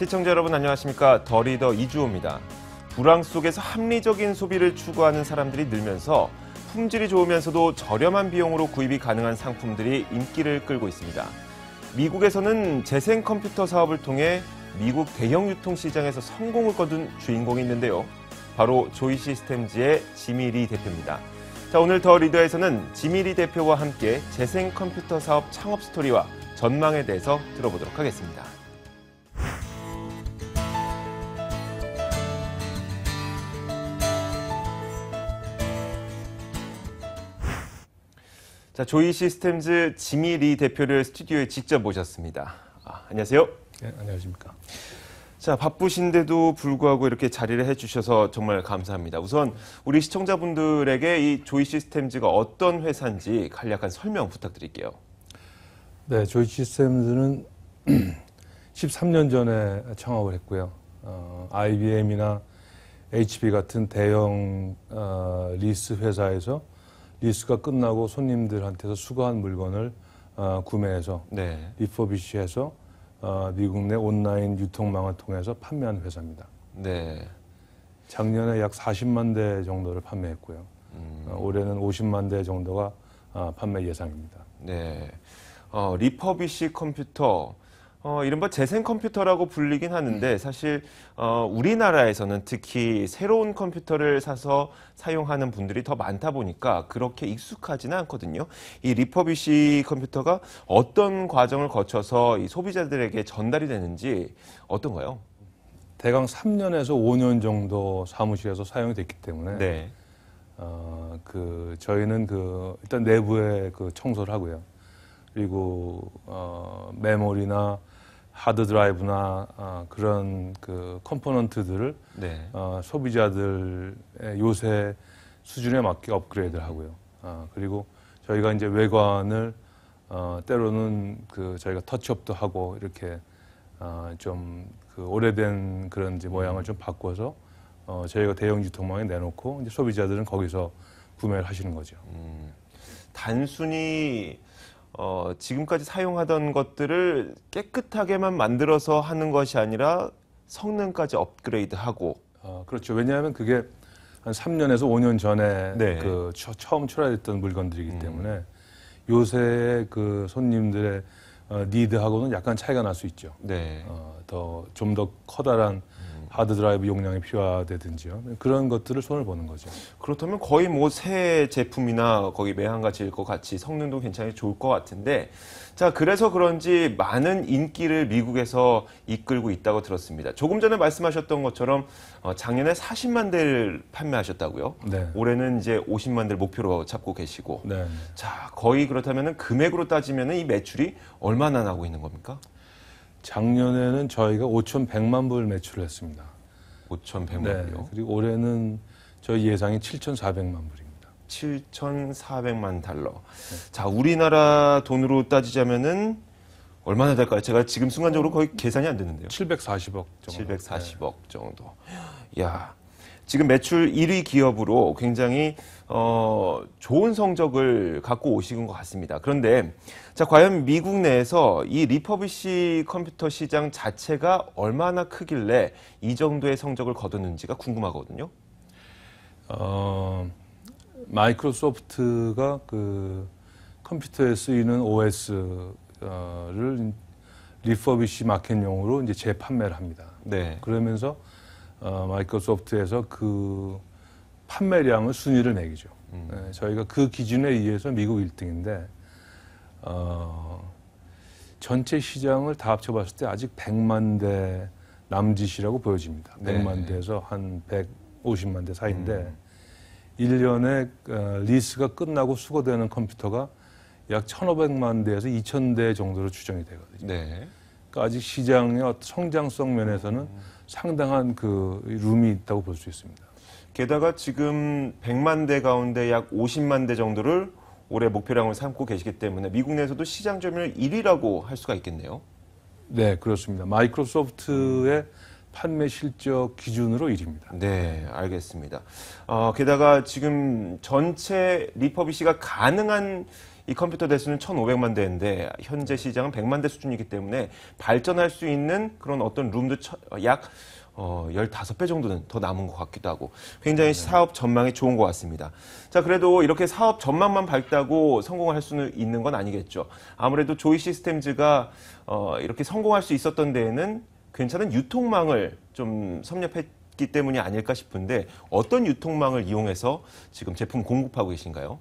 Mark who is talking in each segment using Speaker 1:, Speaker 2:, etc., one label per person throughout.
Speaker 1: 시청자 여러분 안녕하십니까 더리더 이주호입니다. 불황 속에서 합리적인 소비를 추구하는 사람들이 늘면서 품질이 좋으면서도 저렴한 비용으로 구입이 가능한 상품들이 인기를 끌고 있습니다. 미국에서는 재생 컴퓨터 사업을 통해 미국 대형 유통 시장에서 성공을 거둔 주인공이 있는데요. 바로 조이 시스템즈의 지미리 대표입니다. 자, 오늘 더 리더에서는 지미리 대표와 함께 재생 컴퓨터 사업 창업 스토리와 전망에 대해서 들어보도록 하겠습니다. 자, 조이 시스템즈 지미 리 대표를 스튜디오에 직접 모셨습니다. 아, 안녕하세요. 네, 안녕하십니까. 자, 바쁘신데도 불구하고 이렇게 자리를 해주셔서 정말 감사합니다. 우선 우리 시청자분들에게 이 조이 시스템즈가 어떤 회사인지 간략한 설명 부탁드릴게요.
Speaker 2: 네, 조이 시스템즈는 13년 전에 창업을 했고요. 어, IBM이나 HP 같은 대형 어, 리스 회사에서 리스가 끝나고 손님들한테서 수거한 물건을 어, 구매해서 네. 리퍼비시해서 어, 미국 내 온라인 유통망을 통해서 판매한 회사입니다. 네. 작년에 약 40만 대 정도를 판매했고요. 음. 어, 올해는 50만 대 정도가 어, 판매 예상입니다.
Speaker 1: 네. 어, 리퍼비시 컴퓨터 어, 이른바 재생 컴퓨터라고 불리긴 하는데 네. 사실 어, 우리나라에서는 특히 새로운 컴퓨터를 사서 사용하는 분들이 더 많다 보니까 그렇게 익숙하지는 않거든요. 이 리퍼비시 컴퓨터가 어떤 과정을 거쳐서 이 소비자들에게 전달이 되는지 어떤가요? 대강 3년에서 5년 정도 사무실에서 사용이 됐기
Speaker 2: 때문에 네. 어, 그 저희는 그 일단 내부에 그 청소를 하고요. 그리고 어, 메모리나 하드 드라이브나 어, 그런 그 컴포넌트들을 네. 어, 소비자들의 요새 수준에 맞게 업그레이드를 하고요. 어, 그리고 저희가 이제 외관을 어, 때로는 그 저희가 터치업도 하고 이렇게 어, 좀그 오래된 그런 이제 모양을 음. 좀 바꿔서 어, 저희가 대형 유통망에
Speaker 1: 내놓고 이제 소비자들은 거기서 구매를 하시는 거죠. 음, 단순히 어, 지금까지 사용하던 것들을 깨끗하게만 만들어서 하는 것이 아니라 성능까지 업그레이드하고 어, 그렇죠. 왜냐하면 그게
Speaker 2: 한 3년에서 5년 전에 네. 그 처, 처음 출하됐던 물건들이기 음. 때문에 요새 그 손님들의 어, 니드하고는 약간 차이가 날 수 있죠. 네. 어, 더 좀더 더 커다란 하드 드라이브 용량이 필요하다든지요. 그런 것들을 손을 보는 거죠.
Speaker 1: 그렇다면 거의 뭐 새 제품이나 거기 매한가지일 것 같이 성능도 굉장히 좋을 것 같은데 자 그래서 그런지 많은 인기를 미국에서 이끌고 있다고 들었습니다. 조금 전에 말씀하셨던 것처럼 어, 작년에 40만 대를 판매하셨다고요. 네. 올해는 이제 50만 대를 목표로 잡고 계시고 네. 자 거의 그렇다면 금액으로 따지면 이 매출이 얼마나 나고 있는 겁니까? 작년에는
Speaker 2: 저희가 5,100만 불 매출을 했습니다. 5,100만 네, 불요? 그리고 올해는
Speaker 1: 저희 예상이 7,400만 불입니다. 7,400만 달러. 네. 자, 우리나라 돈으로 따지자면은 얼마나 될까요? 제가 지금 순간적으로 거의 계산이 안 되는데요. 740억 정도. 740억 정도. 야, 지금 매출 1위 기업으로 굉장히 어, 좋은 성적을 갖고 오신 것 같습니다. 그런데 자 과연 미국 내에서 이 리퍼비시 컴퓨터 시장 자체가 얼마나 크길래 이 정도의 성적을 거뒀는지가 궁금하거든요. 어, 마이크로소프트가 그 컴퓨터에
Speaker 2: 쓰이는 OS를 리퍼비시 마켓용으로 이제 재판매를 합니다. 네. 그러면서 어, 마이크로소프트에서 그 판매량을 순위를 매기죠. 음. 네, 저희가 그 기준에 의해서 미국 1등인데 어, 전체 시장을 다 합쳐봤을 때 아직 100만 대 남짓이라고 보여집니다. 네. 100만 대에서 한 150만 대 사이인데 음. 1년에 어, 리스가 끝나고 수거되는 컴퓨터가 약 1,500만 대에서 2,000대 정도로 추정이 되거든요. 네. 그러니까 아직 시장의
Speaker 1: 성장성 면에서는 음. 상당한 그 룸이 있다고 볼 수 있습니다. 게다가 지금 100만 대 가운데 약 50만 대 정도를 올해 목표량을 삼고 계시기 때문에 미국 내에서도 시장 점유율 1위라고 할 수가 있겠네요.
Speaker 2: 네, 그렇습니다.
Speaker 1: 마이크로소프트의 판매 실적 기준으로 1위입니다. 네, 알겠습니다. 어, 게다가 지금 전체 리퍼비시가 가능한 이 컴퓨터 대수는 1,500만 대인데 현재 시장은 100만 대 수준이기 때문에 발전할 수 있는 그런 어떤 룸도 어, 약 어, 15배 정도는 더 남은 것 같기도 하고 굉장히 네. 사업 전망이 좋은 것 같습니다. 자, 그래도 이렇게 사업 전망만 밝다고 성공을 할 수는 있는 건 아니겠죠. 아무래도 조이 시스템즈가 어, 이렇게 성공할 수 있었던 데에는 괜찮은 유통망을 좀 섭렵했기 때문이 아닐까 싶은데 어떤 유통망을 이용해서 지금 제품 공급하고 계신가요?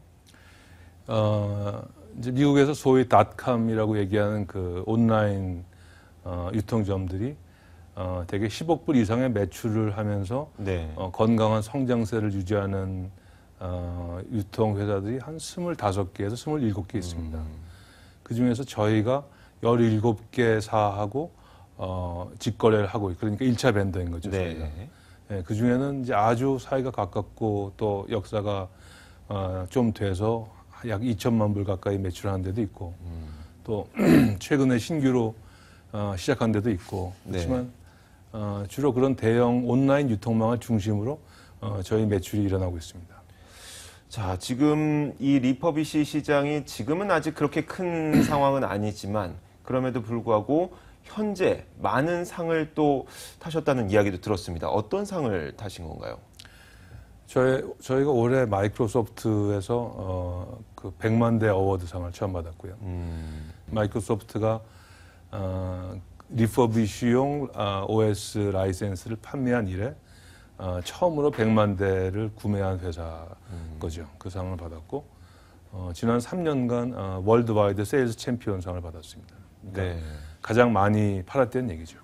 Speaker 1: 어, 이제
Speaker 2: 미국에서 소위 닷컴이라고 얘기하는 그 온라인 어, 유통점들이 어, 대개 10억 불 이상의 매출을 하면서 네. 어, 건강한 성장세를 유지하는 어, 유통회사들이 한 25개에서 27개 있습니다. 음. 그 중에서 저희가 17개 사하고 어, 직거래를 하고 그러니까 1차 벤더인 거죠. 네. 저희가. 네, 예, 그 중에는 이제 아주 사이가 가깝고 또 역사가 어, 좀 돼서 약 2천만 불 가까이 매출하는 데도 있고 음. 또 최근에 신규로 어, 시작한 데도 있고 네. 그렇지만 네. 어, 주로 그런 대형 온라인 유통망을 중심으로 어, 저희 매출이
Speaker 1: 일어나고 있습니다. 자, 지금 이 리퍼비시 시장이 지금은 아직 그렇게 큰 상황은 아니지만 그럼에도 불구하고 현재 많은 상을 또 타셨다는 이야기도 들었습니다. 어떤 상을 타신 건가요?
Speaker 2: 저희, 저희가 올해 마이크로소프트에서 어, 그 100만 대 어워드상을 처음 받았고요. 음. 마이크로소프트가 어, 리퍼비쉬용 어, 아, OS 라이센스를 판매한 이래 어, 처음으로 100만 대를 구매한 회사 음. 거죠. 그 상을 받았고 어, 지난 3년간 어,
Speaker 1: 월드와이드 세일즈 챔피언상을 받았습니다. 그러니까 네. 가장 많이 팔았다는 얘기죠.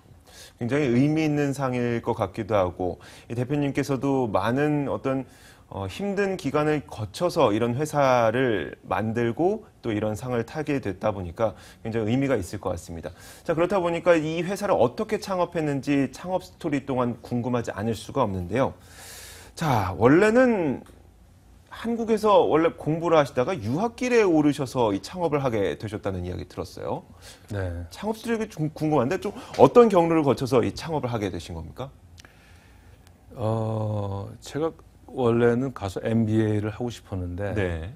Speaker 1: 굉장히 의미 있는 상일 것 같기도 하고 대표님께서도 많은 어떤 어, 힘든 기간을 거쳐서 이런 회사를 만들고 또 이런 상을 타게 됐다 보니까 굉장히 의미가 있을 것 같습니다. 자, 그렇다 보니까 이 회사를 어떻게 창업했는지 창업 스토리 동안 궁금하지 않을 수가 없는데요. 자, 원래는 한국에서 원래 공부를 하시다가 유학길에 오르셔서 이 창업을 하게 되셨다는 이야기 들었어요. 네. 창업 스토리좀 궁금한데 좀 어떤 경로를 거쳐서 이 창업을 하게 되신 겁니까? 어, 제가
Speaker 2: 원래는 가서 MBA를 하고 싶었는데 네.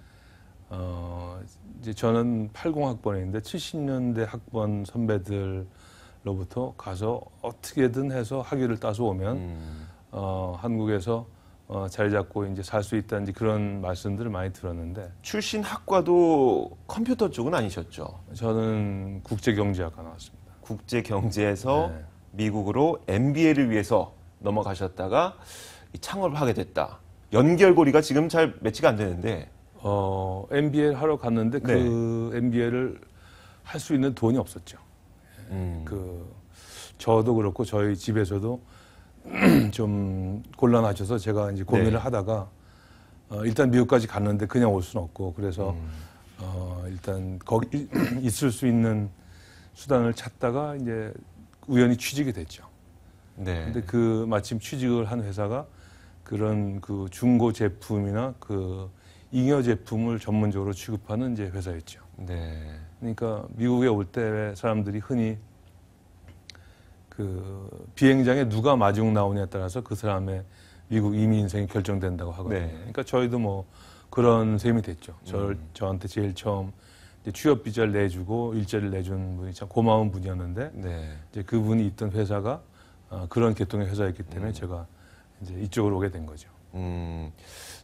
Speaker 2: 어, 이제 저는 80학번인데 70년대 학번 선배들로부터 가서 어떻게든 해서 학위를 따서 오면 음. 어, 한국에서 어, 자리 잡고 이제 살 수 있다든지 그런 말씀들을 많이 들었는데
Speaker 1: 출신 학과도 컴퓨터 쪽은 아니셨죠? 저는 국제경제학과 나왔습니다. 국제경제에서 네. 미국으로 MBA를 위해서 넘어가셨다가 창업을 하게 됐다. 연결고리가 지금 잘 매치가 안 되는데. 어, MBA 하러 갔는데 그 네. 그
Speaker 2: MBA를 할 수 있는 돈이 없었죠. 음. 그 저도 그렇고 저희 집에서도 좀 곤란하셔서 제가 이제 고민을 네. 하다가 어, 일단 미국까지 갔는데 그냥 올 수는 없고 그래서 음. 어, 일단 거기 있을 수 있는 수단을 찾다가 이제 우연히 취직이 됐죠. 네. 근데 그 마침 취직을 한 회사가 그런 그 중고 제품이나 그 잉여 제품을 전문적으로 취급하는 이제 회사였죠. 네. 그러니까 미국에 올 때 사람들이 흔히 그 비행장에 누가 마중 나오냐에 따라서 그 사람의 미국 이민 인생이 결정된다고 하거든요. 네. 그러니까 저희도 뭐 그런 셈이 됐죠. 저 음. 저한테 제일 처음 취업 비자를 내주고 일자리를 내준 분이 참 고마운 분이었는데 네. 이제 그분이 있던 회사가
Speaker 1: 아, 그런 계통의 회사였기 때문에 음. 제가 이제 이쪽으로 오게 된 거죠. 음,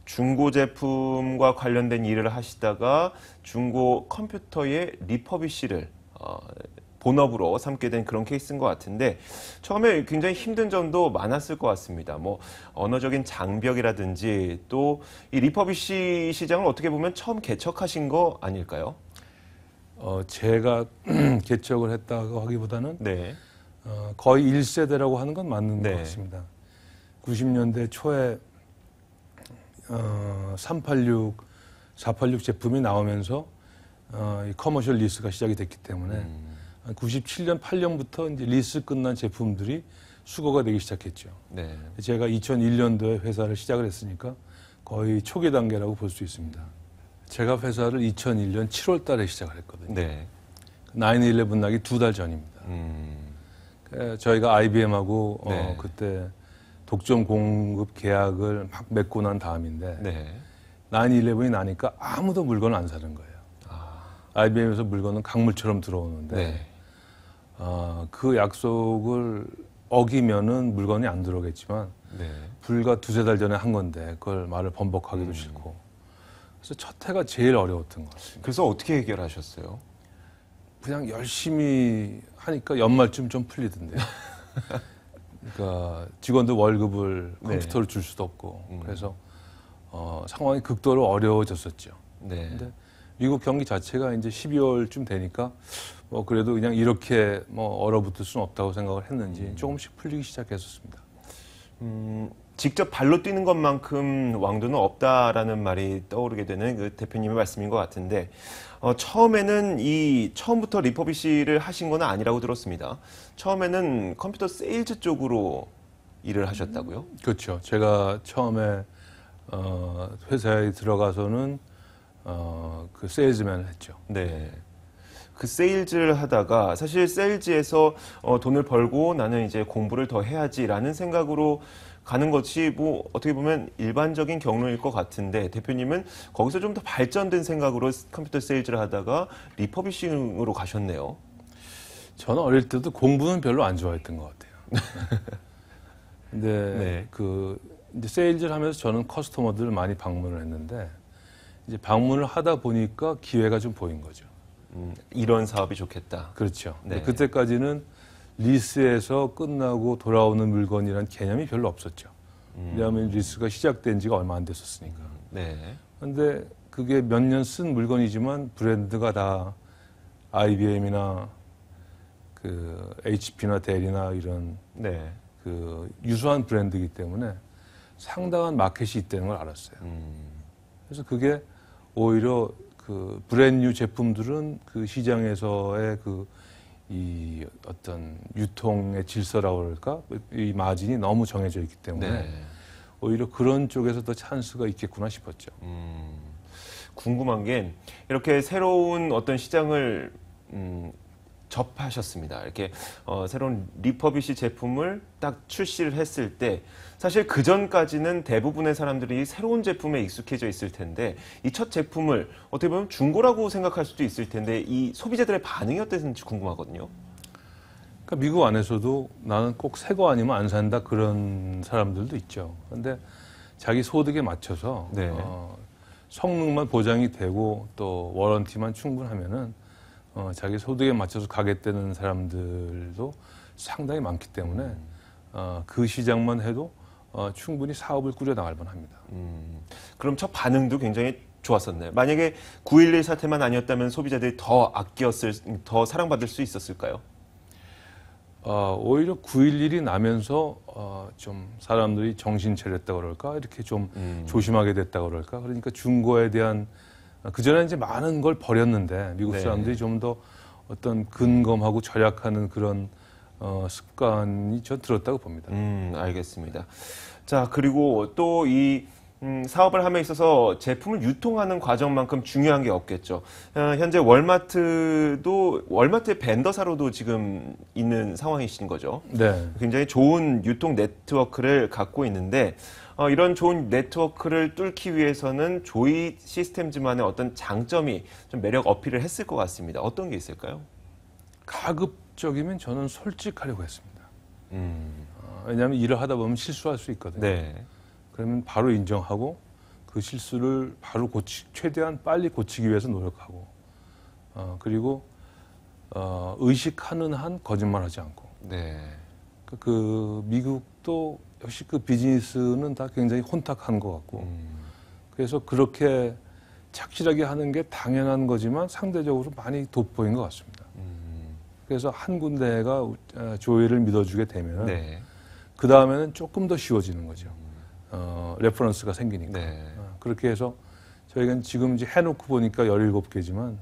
Speaker 1: 중고 제품과 관련된 일을 하시다가 중고 컴퓨터의 리퍼비시를 어, 본업으로 삼게 된 그런 케이스인 것 같은데 처음에 굉장히 힘든 점도 많았을 것 같습니다. 뭐 언어적인 장벽이라든지 또이 리퍼비시 시장을 어떻게 보면 처음 개척하신 거 아닐까요? 어, 제가 개척을 했다고 하기보다는 네. 어, 거의
Speaker 2: 1세대라고 하는 건 맞는 네. 것 같습니다. 90년대 초에 어, 386, 486 제품이 나오면서 어, 이 커머셜 리스가 시작이 됐기 때문에 음. 97년, 8년부터 이제 리스 끝난 제품들이 수거가 되기 시작했죠. 네. 제가 2001년도에 회사를 시작을 했으니까 거의 초기 단계라고 볼 수 있습니다. 제가 회사를 2001년 7월 달에 시작을 했거든요. 네. 9-11 나기 두 달 전입니다. 음. 그 저희가 IBM하고 어, 네. 어, 그때 독점 공급 계약을 막 맺고 난 다음인데 네. 9-11이 나니까 아무도 물건을 안 사는 거예요. 아. IBM에서 물건은 강물처럼 들어오는데 네. 어, 그 약속을 어기면은 물건이 안 들어오겠지만 네. 불과 두세 달 전에 한 건데 그걸 말을 번복하기도 음. 싫고 그래서 첫 해가 제일 어려웠던 것 같습니다. 그래서 어떻게 해결하셨어요? 그냥 열심히 하니까 연말쯤 좀 풀리던데요. 그러니까 직원들 월급을 네. 컴퓨터로 네. 줄 수도 없고 음. 그래서 어, 상황이 극도로 어려워졌었죠. 네. 근데 미국 경기 자체가 이제 12월쯤 되니까 뭐 그래도 그냥 이렇게 뭐 얼어붙을 수는 없다고 생각을 했는지 음. 조금씩 풀리기 시작했었습니다.
Speaker 1: 음, 직접 발로 뛰는 것만큼 왕도는 없다라는 말이 떠오르게 되는 그 대표님의 말씀인 것 같은데 어, 처음에는 이 처음부터 리퍼비시를 하신 건 아니라고 들었습니다. 처음에는 컴퓨터 세일즈 쪽으로 일을 하셨다고요? 음,
Speaker 2: 그렇죠. 제가 처음에
Speaker 1: 어, 회사에 들어가서는 어, 그 세일즈맨을 했죠. 네. 네. 그 세일즈를 하다가 사실 세일즈에서 어, 돈을 벌고 나는 이제 공부를 더 해야지라는 생각으로 가는 것이 뭐 어떻게 보면 일반적인 경로일 것 같은데 대표님은 거기서 좀 더 발전된 생각으로 컴퓨터 세일즈를 하다가 리퍼비싱으로 가셨네요. 저는 어릴 때도 공부는 별로 안 좋아했던 것
Speaker 2: 같아요. 근데 네. 네. 그 이제 세일즈를 하면서 저는 커스터머들을 많이 방문을 했는데 이제 방문을 하다 보니까 기회가 좀 보인 거죠. 음, 이런 사업이 좋겠다. 그렇죠. 네. 그때까지는 리스에서 끝나고 돌아오는 물건이란 개념이 별로 없었죠. 음. 왜냐하면 리스가 시작된 지가 얼마 안 됐었으니까. 네. 근데 그게 몇 년 쓴 물건이지만 브랜드가 다 IBM이나 그 HP나 델이나 이런 네. 그 유수한 브랜드이기 때문에 상당한 마켓이 있다는 걸 알았어요. 음. 그래서 그게 오히려 그 브랜뉴 제품들은 그 시장에서의 그 이 어떤 유통의 질서라고 그럴까? 이 마진이 너무 정해져 있기 때문에 네. 오히려 그런 쪽에서 더 찬스가
Speaker 1: 있겠구나 싶었죠. 음, 궁금한 게 이렇게 새로운 어떤 시장을 음, 접하셨습니다. 이렇게 어, 새로운 리퍼빗이 제품을 딱 출시를 했을 때 사실 그 전까지는 대부분의 사람들이 새로운 제품에 익숙해져 있을 텐데 이 첫 제품을 어떻게 보면 중고라고 생각할 수도 있을 텐데 이 소비자들의 반응이 어땠는지 궁금하거든요. 그러니까 미국 안에서도 나는
Speaker 2: 꼭 새 거 아니면 안 산다 그런 사람들도 있죠. 그런데 자기 소득에 맞춰서 네. 어, 성능만 보장이 되고 또 워런티만 충분하면은 어, 자기 소득에 맞춰서 가겠다는 사람들도 상당히 많기 때문에
Speaker 1: 어, 그 시장만 해도 어, 충분히 사업을 꾸려 나갈 만합니다. 음, 그럼 첫 반응도 굉장히 좋았었나요? 만약에 9.11 사태만 아니었다면 소비자들이 더 아꼈을, 더 사랑받을 수 있었을까요? 어, 오히려 9.11이
Speaker 2: 나면서 어, 좀 사람들이 정신 차렸다 그럴까 이렇게 좀 음. 조심하게 됐다 그럴까 그러니까 중고에 대한 아, 그전에 이제 많은 걸 버렸는데 미국 네. 사람들이 네. 좀더 어떤 근검하고 절약하는 그런 어, 습관이
Speaker 1: 저 들었다고 봅니다. 음, 알겠습니다. 자, 그리고 또이 음, 사업을 함에 있어서 제품을 유통하는 과정만큼 중요한 게 없겠죠. 어, 현재 월마트도 월마트의 벤더사로도 지금 있는 상황이신 거죠. 네. 굉장히 좋은 유통 네트워크를 갖고 있는데 어, 이런 좋은 네트워크를 뚫기 위해서는 조이 시스템즈만의 어떤 장점이 좀 매력 어필을 했을 것 같습니다. 어떤 게 있을까요?
Speaker 2: 가급적이면 저는 솔직하려고 했습니다. 음. 어, 왜냐하면 일을 하다 보면 실수할 수 있거든요.
Speaker 1: 네. 그러면 바로 인정하고
Speaker 2: 그 실수를 바로 고치, 최대한 빨리 고치기 위해서 노력하고 어, 그리고 어, 의식하는 한 거짓말하지 않고. 네. 그, 그 미국도 역시 그 비즈니스는 다 굉장히 혼탁한 것 같고 음. 그래서 그렇게 착실하게 하는 게 당연한 거지만 상대적으로 많이 돋보인 것 같습니다. 음. 그래서 한 군데가 아, 조회를 믿어주게 되면 네. 그 다음에는 조금 더 쉬워지는 거죠. 음. 어, 레퍼런스가 생기니까. 네. 아, 그렇게 해서 저희가 지금 이제 해놓고 보니까 17개지만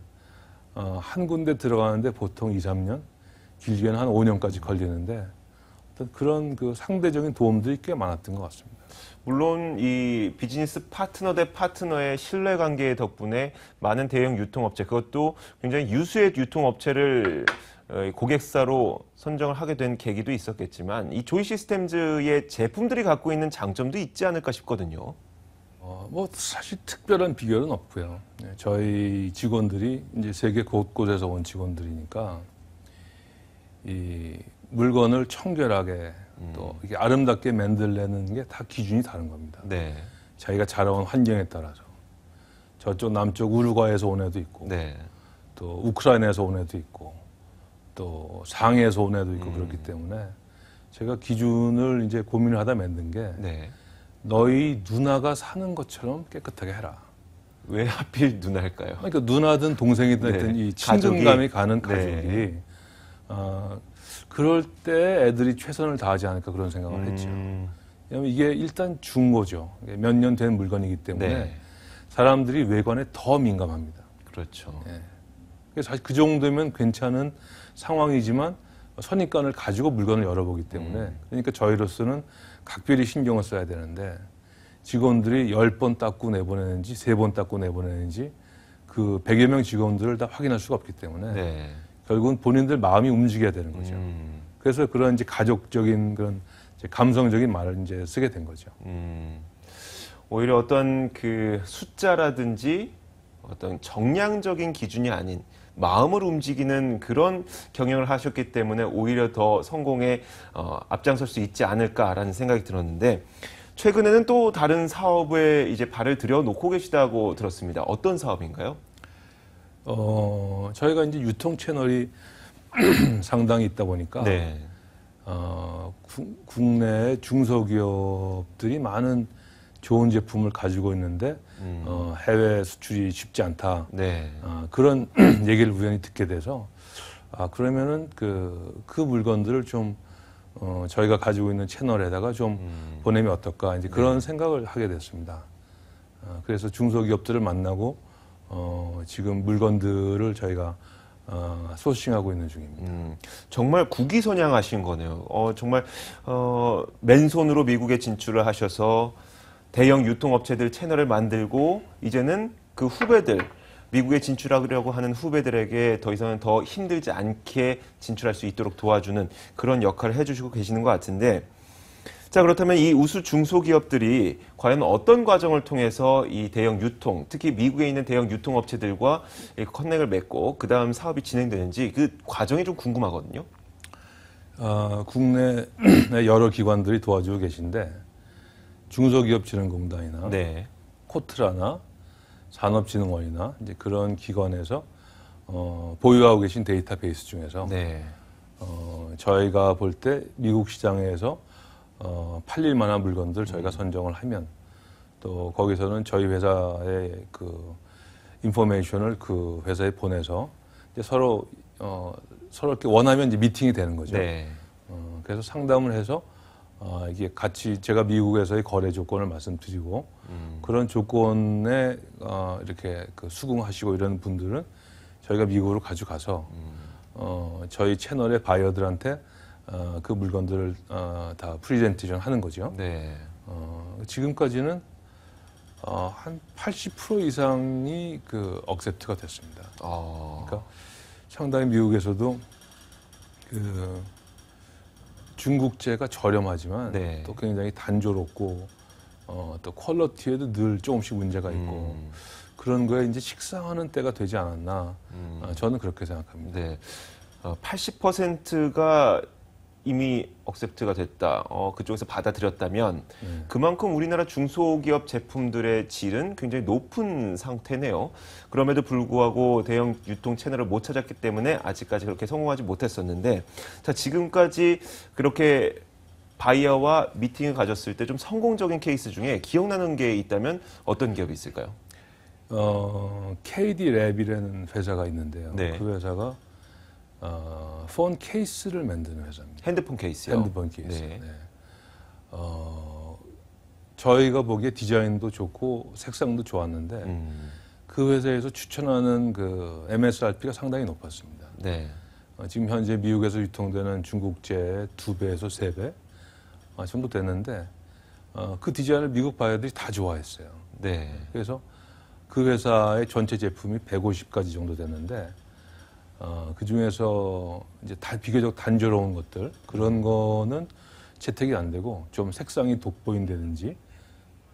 Speaker 2: 어, 한 군데 들어가는데 보통 2, 3년, 길게는 한 5년까지 걸리는데
Speaker 1: 어떤 그런 그 상대적인 도움들이 꽤 많았던 것 같습니다. 물론 이 비즈니스 파트너 대 파트너의 신뢰 관계 덕분에 많은 대형 유통업체 그것도 굉장히 유수의 유통업체를 어, 고객사로 선정을 하게 된 계기도 있었겠지만 이 조이 시스템즈의 제품들이 갖고 있는 장점도 있지 않을까 싶거든요.
Speaker 2: 어, 뭐 사실 특별한
Speaker 1: 비결은 없고요.
Speaker 2: 네, 저희 직원들이 이제 세계 곳곳에서 온 직원들이니까 이 물건을 청결하게 음. 또 이게 아름답게 만들려는 게 다 기준이 다른 겁니다. 네. 자기가 자라온 환경에 따라서 저쪽 남쪽 우루과이에서 온 애도 있고 네. 또 우크라이나에서 온 애도 있고 또 상해에서 온 애도 있고 음. 그렇기 때문에 제가 기준을 이제 고민을 하다 만든 게 네. 너희 누나가 사는 것처럼 깨끗하게 해라. 왜 하필 누나일까요? 그러니까 누나든 동생이든 네. 이 친근감이 가는 가족이 네. 어, 그럴 때 애들이 최선을 다하지 않을까 그런 생각을 음. 했죠. 왜냐하면 이게 일단 중고죠. 몇 년 된 물건이기 때문에 네. 사람들이 외관에 더 민감합니다. 그렇죠. 네. 그래서 사실 그 정도면 괜찮은 상황이지만 선입관을 가지고 물건을 열어보기 때문에 음. 그러니까 저희로서는 각별히 신경을 써야 되는데 직원들이 열 번 닦고 내보내는지 세 번 닦고 내보내는지 그 100여 명 직원들을 다 확인할 수가 없기 때문에 네. 결국은 본인들 마음이 움직여야 되는 거죠. 음. 그래서 그런 이제 가족적인
Speaker 1: 그런 이제 감성적인 말을 이제 쓰게 된 거죠. 음. 오히려 어떤 그 숫자라든지 어떤 정량적인 기준이 아닌 마음을 움직이는 그런 경영을 하셨기 때문에 오히려 더 성공에 어, 앞장설 수 있지 않을까라는 생각이 들었는데 최근에는 또 다른 사업에 이제 발을 들여 놓고 계시다고 들었습니다. 어떤 사업인가요? 어, 저희가
Speaker 2: 이제 유통 채널이 상당히 있다 보니까 네. 어, 구, 국내 중소기업들이 많은 좋은 제품을 가지고 있는데 음. 어, 해외 수출이 쉽지 않다. 네. 어, 그런 얘기를 우연히 듣게 돼서 아 그러면은 그그 그 물건들을 좀 어, 저희가 가지고 있는 채널에다가 좀 음. 보내면 어떨까 이제 그런 네. 생각을 하게 됐습니다. 어, 그래서 중소기업들을 만나고 어, 지금 물건들을 저희가
Speaker 1: 어, 소싱하고 있는 중입니다. 음, 정말 국위 선양하신 거네요. 어, 정말 어, 맨손으로 미국에 진출을 하셔서 대형 유통업체들 채널을 만들고 이제는 그 후배들 미국에 진출하려고 하는 후배들에게 더 이상은 더 힘들지 않게 진출할 수 있도록 도와주는 그런 역할을 해주시고 계시는 것 같은데 자, 그렇다면 이 우수 중소기업들이 과연 어떤 과정을 통해서 이 대형 유통, 특히 미국에 있는 대형 유통업체들과 커넥을 맺고 그 다음 사업이 진행되는지 그 과정이 좀 궁금하거든요.
Speaker 2: 어, 국내 여러 기관들이 도와주고 계신데 중소기업진흥공단이나 네. 코트라나 산업진흥원이나 이제 그런 기관에서 어, 보유하고 계신 데이터베이스 중에서 네. 어, 저희가 볼 때 미국 시장에서 어, 팔릴 만한 물건들 저희가 음. 선정을 하면 또 거기서는 저희 회사의 그 인포메이션을 그 회사에 보내서 이제 서로 어, 서로 이렇게 원하면 이제 미팅이 되는 거죠. 네. 어, 그래서 상담을 해서 어, 이게 같이 제가 미국에서의 거래 조건을 말씀드리고 음. 그런 조건에 어, 이렇게 그 수긍하시고 이런 분들은 저희가 미국으로 가져가서 음. 어, 저희 채널의 바이어들한테 어, 그 물건들을 어, 다 프리젠테이션 하는 거죠. 네. 어, 지금까지는 어, 한80% 이상이 그 억셉트가 됐습니다. 아. 그러니까 상당히 미국에서도 그 중국제가 저렴하지만 네. 또 굉장히 단조롭고 어, 또 퀄러티에도 늘 조금씩 문제가 있고 음. 그런 거에 이제 식상하는 때가 되지 않았나 음. 어, 저는 그렇게
Speaker 1: 생각합니다. 네. 80%가 어, 이미 억셉트가 됐다, 어, 그쪽에서 받아들였다면 음. 그만큼 우리나라 중소기업 제품들의 질은 굉장히 높은 상태네요. 그럼에도 불구하고 대형 유통 채널을 못 찾았기 때문에 아직까지 그렇게 성공하지 못했었는데 자, 지금까지 그렇게 바이어와 미팅을 가졌을 때 좀 성공적인 케이스 중에 기억나는 게 있다면 어떤 기업이 있을까요?
Speaker 2: 어, KD 랩이라는 회사가 있는데요. 네. 그 회사가 어, 폰 케이스를 만드는 회사입니다. 핸드폰 케이스요? 핸드폰 케이스. 네. 네. 어, 저희가 보기에 디자인도 좋고 색상도 좋았는데 음. 그 회사에서 추천하는 그 MSRP가 상당히 높았습니다. 네. 어, 지금 현재 미국에서 유통되는 중국제 두 배에서 세배 아, 어, 전부 됐는데 어, 그 디자인을 미국 바이어들이 다 좋아했어요. 네. 그래서 그 회사의 전체 제품이 150가지 정도 됐는데 어, 그 중에서 이제 다 비교적 단조로운 것들 그런 거는 채택이 안 되고 좀 색상이 돋보인다든지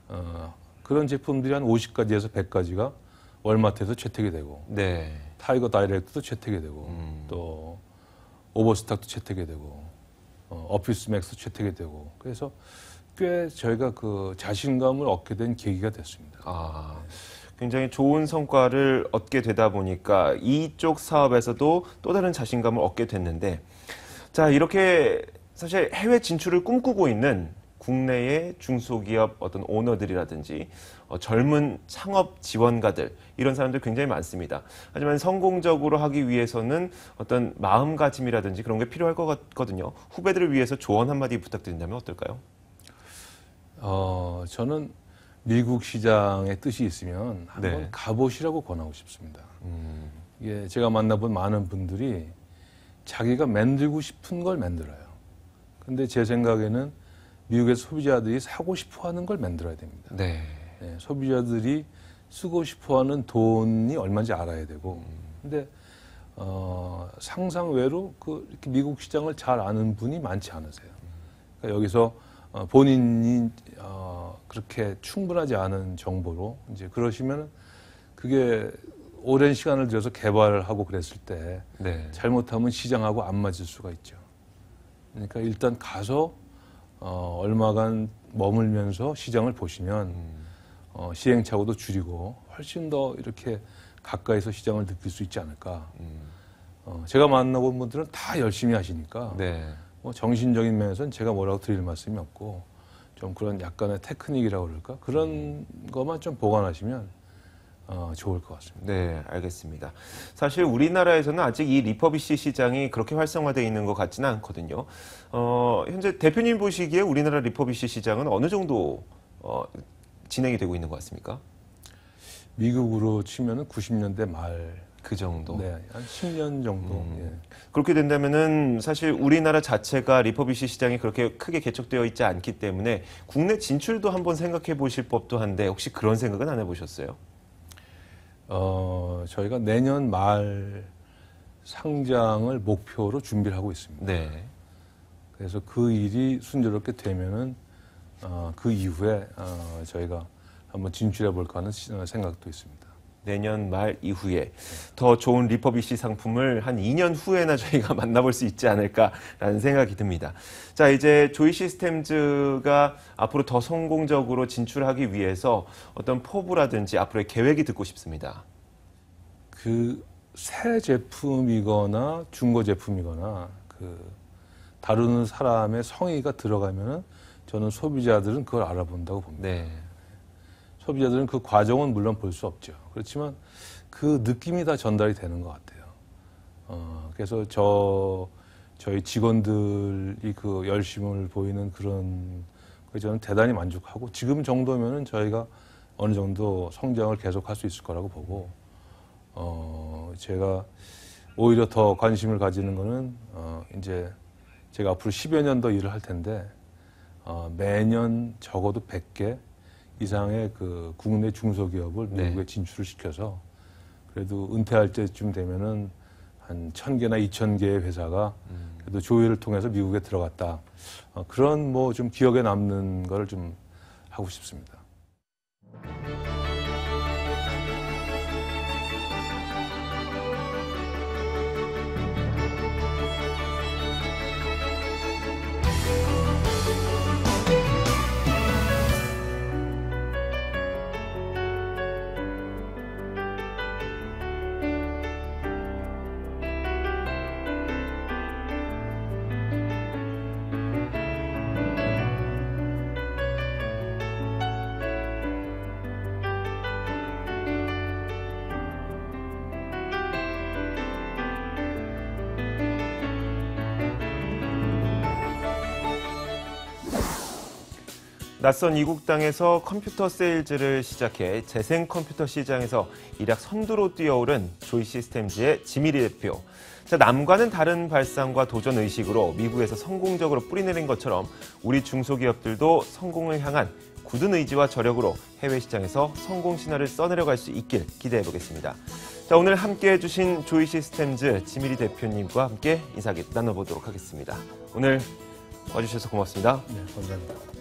Speaker 2: 어, 그런 제품들이 한 50가지에서 100가지가 월마트에서 채택이 되고 네. 타이거 다이렉트도 채택이 되고 음. 또 오버스탁도 채택이 되고 어, 어피스맥스
Speaker 1: 채택이 되고 그래서 꽤 저희가 그 자신감을 얻게 된 계기가 됐습니다. 아. 네. 굉장히 좋은 성과를 얻게 되다 보니까 이쪽 사업에서도 또 다른 자신감을 얻게 됐는데 자, 이렇게 사실 해외 진출을 꿈꾸고 있는 국내의 중소기업 어떤 오너들이라든지 어, 젊은 창업 지원가들 이런 사람들 굉장히 많습니다. 하지만 성공적으로 하기 위해서는 어떤 마음가짐이라든지 그런 게 필요할 것 같거든요. 후배들을 위해서 조언 한마디 부탁드린다면 어떨까요? 어, 저는 미국 시장의
Speaker 2: 뜻이 있으면 한번 네. 가보시라고 권하고 싶습니다. 음. 예, 제가 만나본 많은 분들이 자기가 만들고 싶은 걸 만들어요. 근데 제 생각에는 미국의 소비자들이 사고 싶어 하는 걸 만들어야 됩니다. 네. 예, 소비자들이 쓰고 싶어 하는 돈이 얼마인지 알아야 되고. 음. 근데 어, 상상 외로 그 미국 시장을 잘 아는 분이 많지 않으세요. 그러니까 여기서 어, 본인이 어, 그렇게 충분하지 않은 정보로 이제 그러시면 그게 오랜 시간을 들여서 개발하고 을 그랬을 때 네. 잘못하면 시장하고 안 맞을 수가 있죠. 그러니까 일단 가서 어, 얼마간 머물면서 시장을 보시면 음. 어, 시행착오도 줄이고 훨씬 더 이렇게 가까이서 시장을 느낄 수 있지 않을까. 음. 어, 제가 만나본 분들은 다 열심히 하시니까 네. 뭐 정신적인 면에서는 제가 뭐라고 드릴 말씀이 없고 좀 그런 약간의 테크닉이라고 그럴까 그런 음. 것만 좀
Speaker 1: 보관하시면 어, 좋을 것 같습니다. 네, 알겠습니다. 사실 우리나라에서는 아직 이 리퍼비시 시장이 그렇게 활성화되어 있는 것 같지는 않거든요. 어, 현재 대표님 보시기에 우리나라 리퍼비시 시장은 어느 정도 어, 진행이 되고 있는 것 같습니까?
Speaker 2: 미국으로 치면 90년대 말그 정도. 네, 한 10년
Speaker 1: 정도. 음. 예. 그렇게 된다면은 사실 우리나라 자체가 리퍼비시 시장이 그렇게 크게 개척되어 있지 않기 때문에 국내 진출도 한번 생각해 보실 법도 한데 혹시 그런 생각은 안 해보셨어요?
Speaker 2: 어, 저희가 내년 말 상장을 목표로 준비를 하고 있습니다. 네. 그래서 그 일이 순조롭게 되면은 어, 그 이후에 어, 저희가 한번 진출해
Speaker 1: 볼까 하는 생각도 있습니다. 내년 말 이후에 더 좋은 리퍼비시 상품을 한 2년 후에나 저희가 만나볼 수 있지 않을까라는 생각이 듭니다. 자, 이제 조이 시스템즈가 앞으로 더 성공적으로 진출하기 위해서 어떤 포부라든지 앞으로의 계획이 듣고 싶습니다. 그 새
Speaker 2: 제품이거나 중고 제품이거나 그 다루는 사람의 성의가 들어가면 저는 소비자들은 그걸 알아본다고 봅니다. 네. 소비자들은 그 과정은 물론 볼 수 없죠. 그렇지만 그 느낌이 다 전달이 되는 것 같아요. 어, 그래서 저, 저희 직원들이 그 열심을 보이는 그런, 저는 대단히 만족하고 지금 정도면은 저희가 어느 정도 성장을 계속할 수 있을 거라고 보고, 어, 제가 오히려 더 관심을 가지는 거는, 어, 이제 제가 앞으로 10여 년 더 일을 할 텐데, 어, 매년 적어도 100개 이상의 그 국내 중소기업을 네. 미국에 진출을 시켜서 그래도 은퇴할 때쯤 되면은 한 천개나 이천 개의 회사가 음. 그래도 조회를 통해서 미국에 들어갔다. 어, 그런 뭐 좀 기억에 남는 거를 좀 하고 싶습니다.
Speaker 1: 낯선 이국 땅에서 컴퓨터 세일즈를 시작해 재생 컴퓨터 시장에서 일약 선두로 뛰어오른 조이 시스템즈의 지미리 대표. 자, 남과는 다른 발상과 도전 의식으로 미국에서 성공적으로 뿌리내린 것처럼 우리 중소기업들도 성공을 향한 굳은 의지와 저력으로 해외 시장에서 성공 신화를 써내려갈 수 있길 기대해 보겠습니다. 자, 오늘 함께 해주신 조이 시스템즈 지미리 대표님과 함께 인사 나눠보도록 하겠습니다. 오늘 와주셔서 고맙습니다. 네, 감사합니다.